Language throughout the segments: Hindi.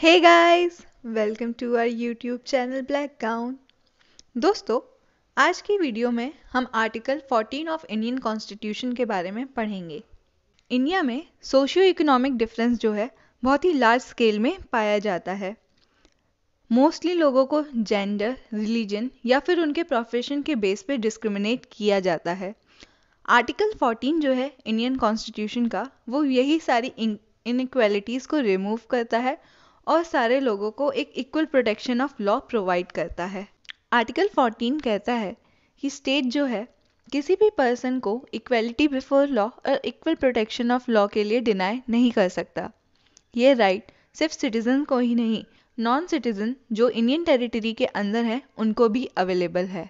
hey guys welcome to our YouTube channel black gown दोस्तों आज की वीडियो में हम आर्टिकल 14 ऑफ इंडियन कॉन्स्टिट्यूशन के बारे में पढ़ेंगे इंडिया में सोशियो इकोनॉमिक डिफरेंस जो है बहुत ही लार्ज स्केल में पाया जाता है मोस्टली लोगों को जेंडर रिलीजन या फिर उनके प्रोफेशन के बेस पर डिस्क्रिमिनेट किया जाता है आर्टिकल 14 जो है इंडियन कॉन्स्टिट्यूशन का वो यही सारी इनक्वालिटीज़ को रिमूव करता है और सारे लोगों को एक equal protection of law provide करता है आर्टिकल 14 कहता है कि स्टेट जो है किसी भी पर्सन को इक्वलिटी बिफोर लॉ और इक्वल प्रोटेक्शन ऑफ लॉ के लिए डिनाई नहीं कर सकता ये राइट right सिर्फ सिटीजन को ही नहीं नॉन सिटीजन जो इंडियन टेरिटरी के अंदर है उनको भी अवेलेबल है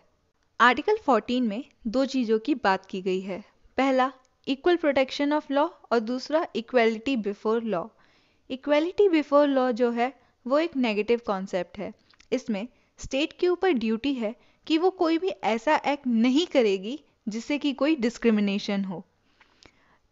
आर्टिकल 14 में दो चीज़ों की बात की गई है पहला इक्वल प्रोटेक्शन ऑफ लॉ और दूसरा equality before law equality before law जो है वो एक नेगेटिव कॉन्सेप्ट है इसमें स्टेट के ऊपर ड्यूटी है कि वो कोई भी ऐसा एक्ट नहीं करेगी जिससे कि कोई डिस्क्रिमिनेशन हो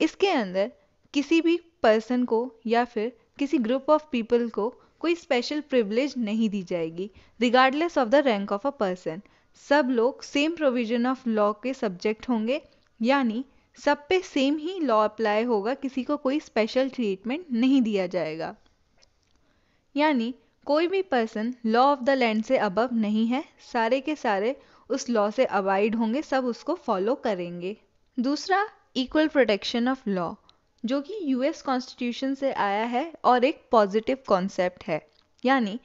इसके अंदर किसी भी पर्सन को या फिर किसी ग्रुप ऑफ पीपल को कोई स्पेशल प्रिविलेज नहीं दी जाएगी regardless of the rank of a person सब लोग सेम प्रोविजन ऑफ लॉ के सब्जेक्ट होंगे यानी सब पे सेम ही लॉ अप्लाई होगा किसी को कोई स्पेशल ट्रीटमेंट नहीं दिया जाएगा यानी कोई भी person law of the land से अबव नहीं है सारे के सारे उस लॉ से अवॉइड होंगे सब उसको फॉलो करेंगे दूसरा इक्वल प्रोटेक्शन ऑफ लॉ जो कि यूएस कॉन्स्टिट्यूशन से आया है और एक पॉजिटिव कॉन्सेप्ट है यानी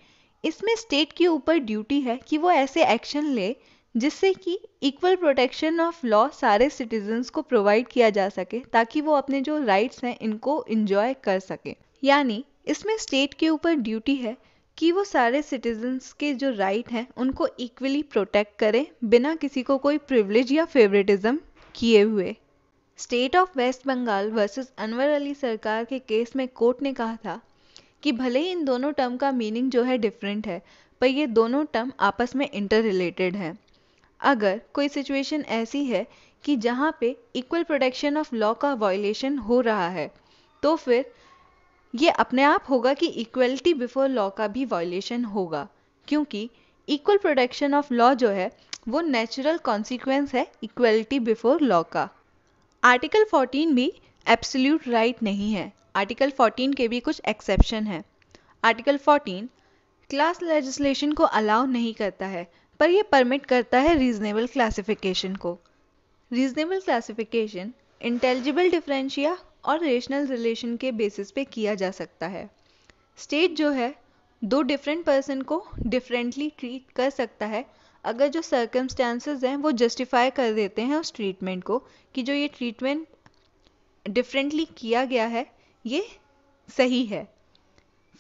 इसमें स्टेट के ऊपर ड्यूटी है कि वो ऐसे एक्शन ले जिससे कि इक्वल प्रोटेक्शन ऑफ लॉ सारे सिटीजन्स को प्रोवाइड किया जा सके ताकि वो अपने जो राइट्स हैं इनको इंजॉय कर सकें यानी इसमें स्टेट के ऊपर ड्यूटी है कि वो सारे सिटीजन्स के जो राइट हैं उनको इक्वली प्रोटेक्ट करें बिना किसी को कोई प्रिवलेज या फेवरेटिज्म किए हुए state of waste Bengal versus Anwar Ali Sarkar के केस में कोर्ट ने कहा था कि भले ही इन दोनों टर्म का मीनिंग जो है डिफरेंट है पर ये दोनों टर्म आपस में इंटर रिलेटेड हैं अगर कोई सिचुएशन ऐसी है कि जहाँ पे इक्वल प्रोटेक्शन ऑफ लॉ का वायलेशन हो रहा है तो फिर ये अपने आप होगा कि इक्वलिटी बिफोर लॉ का भी वायलेशन होगा क्योंकि इक्वल प्रोटेक्शन ऑफ लॉ जो है वो नेचुरल कॉन्सिक्वेंस है इक्वलिटी बिफोर लॉ का आर्टिकल 14 भी एब्सोल्यूट राइट right नहीं है आर्टिकल 14 के भी कुछ एक्सेप्शन हैं आर्टिकल 14 क्लास लेजिस्लेशन को अलाउ नहीं करता है पर यह परमिट करता है रीजनेबल क्लासिफिकेशन को रीजनेबल क्लासिफिकेशन इंटेलिजिबल डिफरेंशिया और रेशनल रिलेशन के बेसिस पे किया जा सकता है स्टेट जो है दो डिफरेंट पर्सन को डिफरेंटली ट्रीट कर सकता है अगर जो सर्कमस्टांसेस हैं वो जस्टिफाई कर देते हैं उस ट्रीटमेंट को कि जो ये ट्रीटमेंट डिफरेंटली किया गया है ये सही है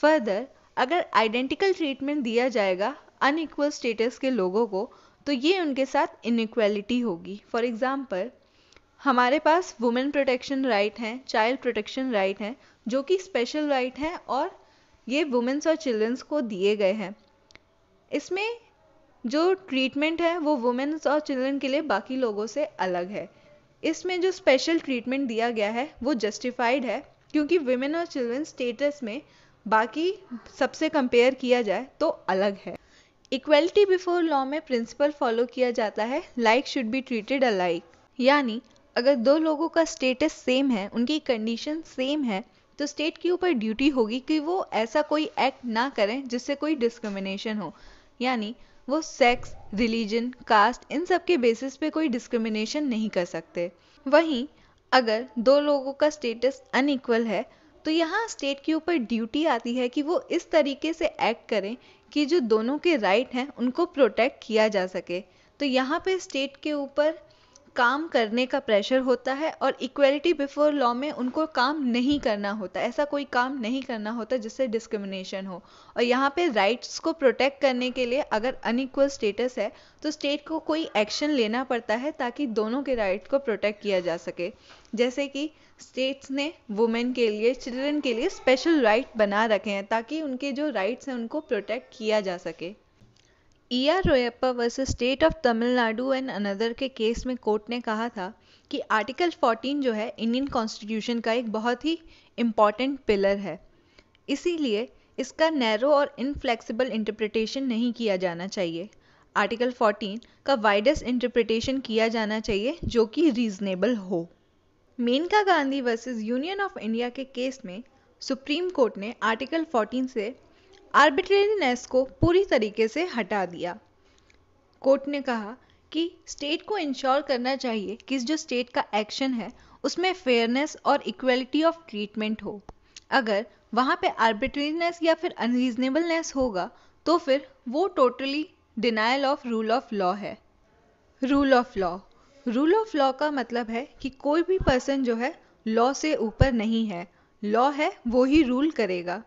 फर्दर अगर आइडेंटिकल ट्रीटमेंट दिया जाएगा अनइक्वल स्टेटस के लोगों को तो ये उनके साथ इनक्वलिटी होगी फॉर एग्ज़ाम्पल हमारे पास वुमेन प्रोटेक्शन राइट हैं चाइल्ड प्रोटेक्शन राइट हैं जो कि स्पेशल राइट हैं और ये वुमेंस और चिल्ड्रंस को दिए गए हैं इसमें जो ट्रीटमेंट है वो वुमेंस और चिल्ड्रन के लिए बाकी लोगों से अलग है इसमें जो स्पेशल ट्रीटमेंट दिया गया है वो जस्टिफाइड है क्योंकि वुमेन और चिल्ड्रन स्टेटस में बाकी सबसे कंपेयर किया जाए तो अलग है इक्वलिटी बिफोर लॉ में प्रिंसिपल फॉलो किया जाता है like should be treated alike यानी अगर दो लोगों का स्टेटस सेम है उनकी कंडीशन सेम है तो स्टेट के ऊपर ड्यूटी होगी कि वो ऐसा कोई एक्ट ना करें जिससे कोई डिस्क्रिमिनेशन हो यानी वो सेक्स रिलीजन कास्ट इन सब के बेसिस पे कोई डिस्क्रिमिनेशन नहीं कर सकते वहीं अगर दो लोगों का स्टेटस अनइक्वल है तो यहाँ स्टेट के ऊपर ड्यूटी आती है कि वो इस तरीके से एक्ट करें कि जो दोनों के राइट हैं उनको प्रोटेक्ट किया जा सके तो यहाँ पे स्टेट के ऊपर काम करने का प्रेशर होता है और इक्वेलिटी बिफोर लॉ में उनको काम नहीं करना होता ऐसा कोई काम नहीं करना होता जिससे डिस्क्रिमिनेशन हो और यहाँ पे राइट्स को प्रोटेक्ट करने के लिए अगर अनइक्वल स्टेटस है तो स्टेट को कोई एक्शन लेना पड़ता है ताकि दोनों के राइट को प्रोटेक्ट किया जा सके जैसे कि स्टेट्स ने वुमेन के लिए चिल्ड्रन के लिए स्पेशल राइट बना रखे हैं ताकि उनके जो राइट्स हैं उनको प्रोटेक्ट किया जा सके E R Royappa versus state of Tamil Nadu and another के केस में कोर्ट ने कहा था कि आर्टिकल 14 जो है इंडियन कॉन्स्टिट्यूशन का एक बहुत ही इम्पॉर्टेंट पिलर है इसीलिए इसका नैरो और इनफ्लेक्सिबल इंटरप्रिटेशन नहीं किया जाना चाहिए आर्टिकल 14 का वाइडेस्ट इंटरप्रिटेशन किया जाना चाहिए जो कि रीजनेबल हो Maneka Gandhi versus union of India के केस में सुप्रीम कोर्ट ने आर्टिकल 14 से आर्बिट्रेरीनेस को पूरी तरीके से हटा दिया कोर्ट ने कहा कि स्टेट को इंश्योर करना चाहिए कि जो स्टेट का एक्शन है उसमें फेयरनेस और इक्वलिटी ऑफ ट्रीटमेंट हो अगर वहाँ पे आर्बिट्रेरीनेस या फिर अनरीजनेबलनेस होगा तो फिर वो totally denial of rule of law है rule of law rule of law का मतलब है कि कोई भी पर्सन जो है लॉ से ऊपर नहीं है लॉ है वो ही रूल करेगा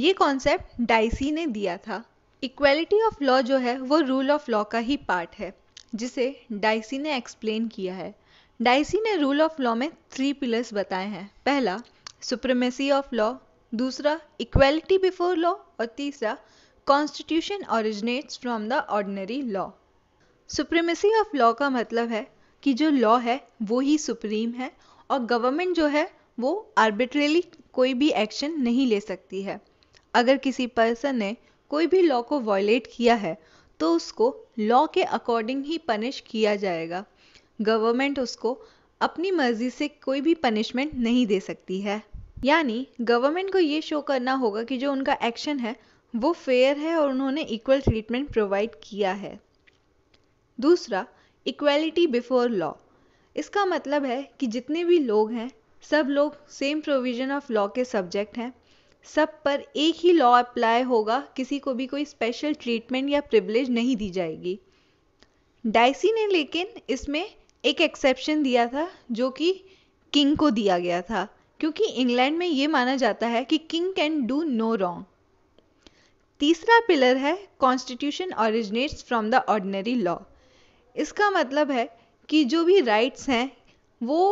ये कॉन्सेप्ट डाइसी ने दिया था इक्वेलिटी ऑफ लॉ जो है वो रूल ऑफ लॉ का ही पार्ट है जिसे डाइसी ने एक्सप्लेन किया है डाइसी ने रूल ऑफ लॉ में थ्री पिलर्स बताए हैं पहला सुप्रीमेसी ऑफ लॉ दूसरा इक्वलिटी बिफोर लॉ और तीसरा constitution originates from the ordinary law supremacy of law का मतलब है कि जो लॉ है वो ही सुप्रीम है और गवर्नमेंट जो है वो आर्बिट्रेली कोई भी एक्शन नहीं ले सकती है अगर किसी पर्सन ने कोई भी लॉ को वॉयलेट किया है तो उसको लॉ के अकॉर्डिंग ही पनिश किया जाएगा गवर्नमेंट उसको अपनी मर्जी से कोई भी पनिशमेंट नहीं दे सकती है यानी गवर्नमेंट को ये शो करना होगा कि जो उनका एक्शन है वो फेयर है और उन्होंने इक्वल ट्रीटमेंट प्रोवाइड किया है दूसरा इक्वलिटी बिफोर लॉ इसका मतलब है कि जितने भी लोग हैं सब लोग सेम प्रोविजन ऑफ लॉ के सब्जेक्ट हैं सब पर एक ही लॉ अप्लाई होगा किसी को भी कोई स्पेशल ट्रीटमेंट या प्रिविलेज नहीं दी जाएगी डाइसी ने लेकिन इसमें एक एक्सेप्शन दिया था जो कि किंग को दिया गया था क्योंकि इंग्लैंड में ये माना जाता है कि king can do no wrong तीसरा पिलर है constitution originates from the ordinary law इसका मतलब है कि जो भी राइट्स हैं वो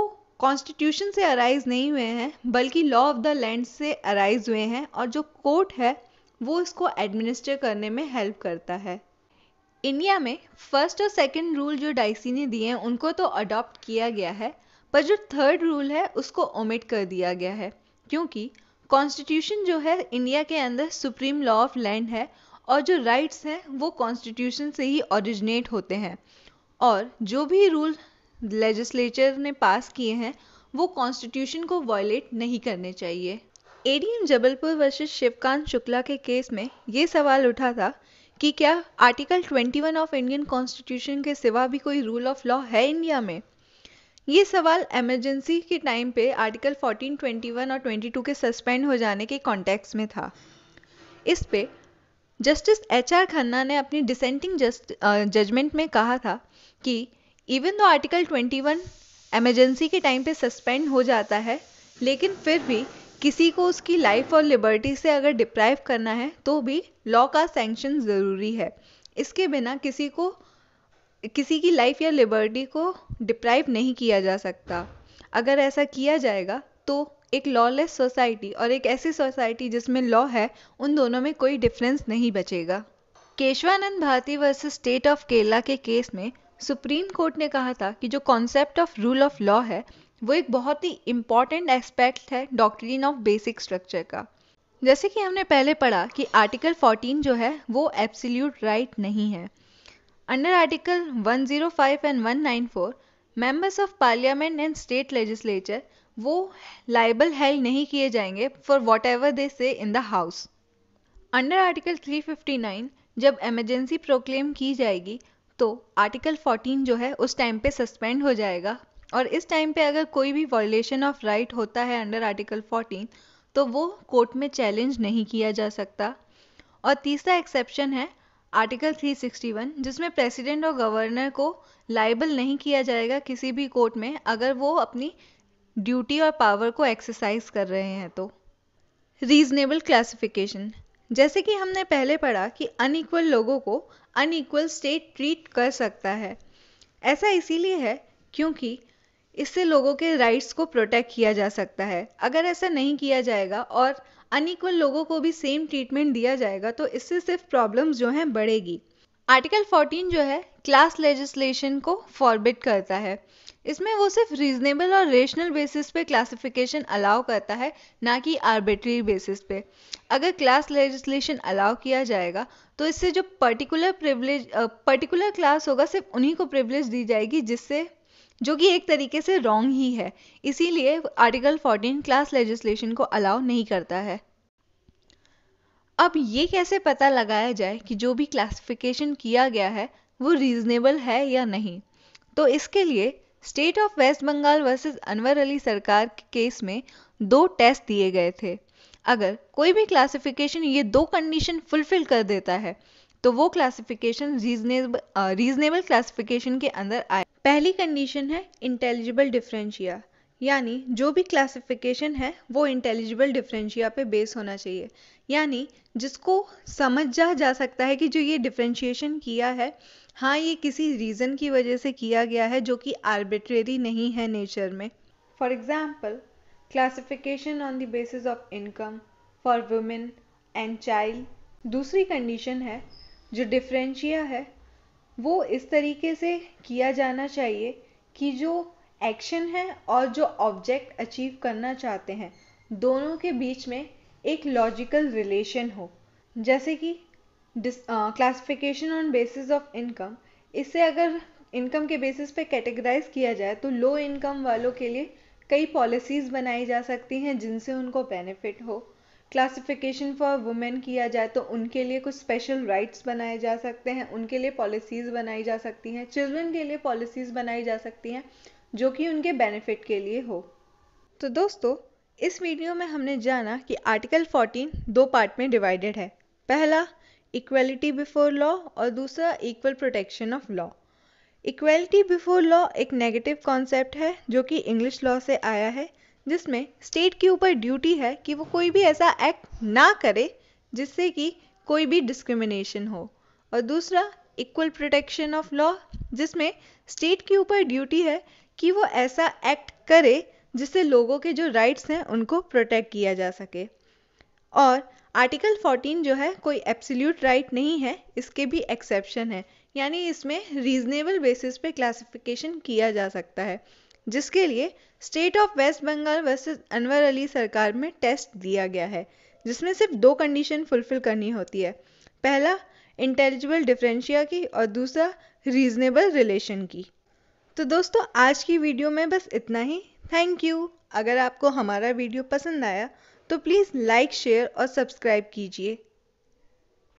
कॉन्स्टिट्यूशन से अराइज नहीं हुए हैं बल्कि लॉ ऑफ द लैंड से अराइज हुए हैं और जो कोर्ट है वो इसको एडमिनिस्टर करने में हेल्प करता है इंडिया में फर्स्ट और सेकंड रूल जो डाइसी ने दिए हैं उनको तो अडॉप्ट किया गया है पर जो थर्ड रूल है उसको ओमिट कर दिया गया है क्योंकि कॉन्स्टिट्यूशन जो है इंडिया के अंदर सुप्रीम लॉ ऑफ लैंड है और जो राइट्स हैं वो कॉन्स्टिट्यूशन से ही ओरिजिनेट होते हैं और जो भी रूल लेजिस्लेचर ने पास किए हैं वो कॉन्स्टिट्यूशन को वायलेट नहीं करने चाहिए एडीएम जबलपुर वर्सेस शिवकांत शुक्ला के केस में ये सवाल उठा था कि क्या आर्टिकल 21 ऑफ इंडियन कॉन्स्टिट्यूशन के सिवा भी कोई रूल ऑफ लॉ है इंडिया में ये सवाल एमरजेंसी के टाइम पे आर्टिकल 14, 21 और 22 के सस्पेंड हो जाने के कॉन्टेक्स्ट में था इस पे जस्टिस एच आर खन्ना ने अपनी डिसेंटिंग जजमेंट में कहा था कि इवन दो आर्टिकल 21 एमरजेंसी के टाइम पे सस्पेंड हो जाता है लेकिन फिर भी किसी को उसकी लाइफ और लिबर्टी से अगर डिप्राइव करना है तो भी लॉ का सैंक्शन ज़रूरी है इसके बिना किसी को किसी की लाइफ या लिबर्टी को डिप्राइव नहीं किया जा सकता अगर ऐसा किया जाएगा तो एक लॉलेस सोसाइटी और एक ऐसी सोसाइटी जिसमें लॉ है उन दोनों में कोई डिफरेंस नहीं बचेगा Kesavananda Bharati versus state of Kerala के केस में सुप्रीम कोर्ट ने कहा था कि जो concept of rule of law है वो एक बहुत ही इंपॉर्टेंट एस्पेक्ट है डॉक्ट्रीन ऑफ बेसिक स्ट्रक्चर का जैसे कि हमने पहले पढ़ा कि आर्टिकल 14 जो है वो एब्सोल्यूट राइट right नहीं है under article 105 and 194 members of parliament and state legislature वो लाइबल हेल्ड नहीं किए जाएंगे for whatever they say in the house under article 359 जब एमरजेंसी प्रोक्लेम की जाएगी तो आर्टिकल 14 जो है उस टाइम पे सस्पेंड हो जाएगा और इस टाइम पे अगर कोई भी वॉयलेशन ऑफ राइट होता है अंडर आर्टिकल 14 तो वो कोर्ट में चैलेंज नहीं किया जा सकता और तीसरा एक्सेप्शन है आर्टिकल 361 जिसमें प्रेसिडेंट और गवर्नर को लाइबल नहीं किया जाएगा किसी भी कोर्ट में अगर वो अपनी ड्यूटी और पावर को एक्सरसाइज कर रहे हैं तो रीजनेबल क्लासिफिकेशन जैसे कि हमने पहले पढ़ा कि अनइक्वल लोगों को अनईक्वल स्टेट ट्रीट कर सकता है ऐसा इसीलिए है क्योंकि इससे लोगों के राइट्स को प्रोटेक्ट किया जा सकता है अगर ऐसा नहीं किया जाएगा और अनइक्वल लोगों को भी सेम ट्रीटमेंट दिया जाएगा तो इससे सिर्फ प्रॉब्लम्स जो हैं बढ़ेगी आर्टिकल 14 जो है क्लास लेजिस्लेशन को फॉरबिट करता है इसमें वो सिर्फ रीजनेबल और रेशनल बेसिस पे क्लासिफिकेशन अलाउ करता है ना कि आर्बिट्री बेसिस पे अगर क्लास लेजिस्लेशन अलाउ किया जाएगा तो इससे जो पर्टिकुलर प्रिवलेज पर्टिकुलर क्लास होगा सिर्फ उन्हीं को प्रिवलेज दी जाएगी जिससे जो कि एक तरीके से रॉन्ग ही है इसीलिए आर्टिकल 14 क्लास लेजिस्लेशन को अलाउ नहीं करता है अब ये कैसे पता लगाया जाए कि जो भी क्लासिफिकेशन किया गया है वो रीजनेबल है या नहीं तो इसके लिए state of waste Bengal versus Anwar Ali Sarkar के केस में दो टेस्ट दिए गए थे अगर कोई भी क्लासिफिकेशन ये दो कंडीशन फुलफिल कर देता है तो वो क्लासिफिकेशन रीजनेबल रीजनेबल क्लासिफिकेशन के अंदर आए पहली कंडीशन है इंटेलिजिबल डिफरेंशिया यानी जो भी क्लासिफिकेशन है वो इंटेलिजिबल डिफरेंशिया पे बेस होना चाहिए यानी जिसको समझा जा सकता है कि जो ये डिफरेंशिएशन किया है हाँ ये किसी रीज़न की वजह से किया गया है जो कि आर्बिट्रेरी नहीं है नेचर में for example classification on the basis of income for women and child दूसरी कंडीशन है जो डिफरेंशिया है वो इस तरीके से किया जाना चाहिए कि जो एक्शन है और जो ऑब्जेक्ट अचीव करना चाहते हैं दोनों के बीच में एक लॉजिकल रिलेशन हो जैसे कि classification on basis of income इससे अगर इनकम के बेसिस पे कैटेगराइज किया जाए तो लो इनकम वालों के लिए कई पॉलिसीज़ बनाई जा सकती हैं जिनसे उनको बेनिफिट हो क्लासिफिकेशन फॉर वुमेन किया जाए तो उनके लिए कुछ स्पेशल राइट्स बनाए जा सकते हैं उनके लिए पॉलिसीज़ बनाई जा सकती हैं चिल्ड्रन के लिए पॉलिसीज़ बनाई जा सकती हैं जो कि उनके बेनिफिट के लिए हो तो दोस्तों इस वीडियो में हमने जाना कि आर्टिकल 14 दो पार्ट में डिवाइडेड है पहला इक्वलिटी बिफोर लॉ और दूसरा equal protection of law equality before law एक नेगेटिव कॉन्सेप्ट है जो कि इंग्लिश लॉ से आया है जिसमें स्टेट के ऊपर ड्यूटी है कि वो कोई भी ऐसा एक्ट ना करे जिससे कि कोई भी डिस्क्रिमिनेशन हो और दूसरा इक्वल प्रोटेक्शन ऑफ लॉ जिसमें स्टेट के ऊपर ड्यूटी है कि वो ऐसा एक्ट करे जिससे लोगों के जो राइट्स हैं उनको प्रोटेक्ट किया जा सके और आर्टिकल 14 जो है कोई एब्सोल्यूट राइट right नहीं है इसके भी एक्सेप्शन है यानी इसमें रीजनेबल बेसिस पे क्लासिफिकेशन किया जा सकता है जिसके लिए state of waste Bengal versus Anwar Ali Sarkar में टेस्ट दिया गया है जिसमें सिर्फ दो कंडीशन फुलफिल करनी होती है पहला इंटेलिजिबल डिफ्रेंशिया की और दूसरा रीजनेबल रिलेशन की तो दोस्तों आज की वीडियो में बस इतना ही थैंक यू अगर आपको हमारा वीडियो पसंद आया तो प्लीज़ लाइक शेयर और सब्सक्राइब कीजिए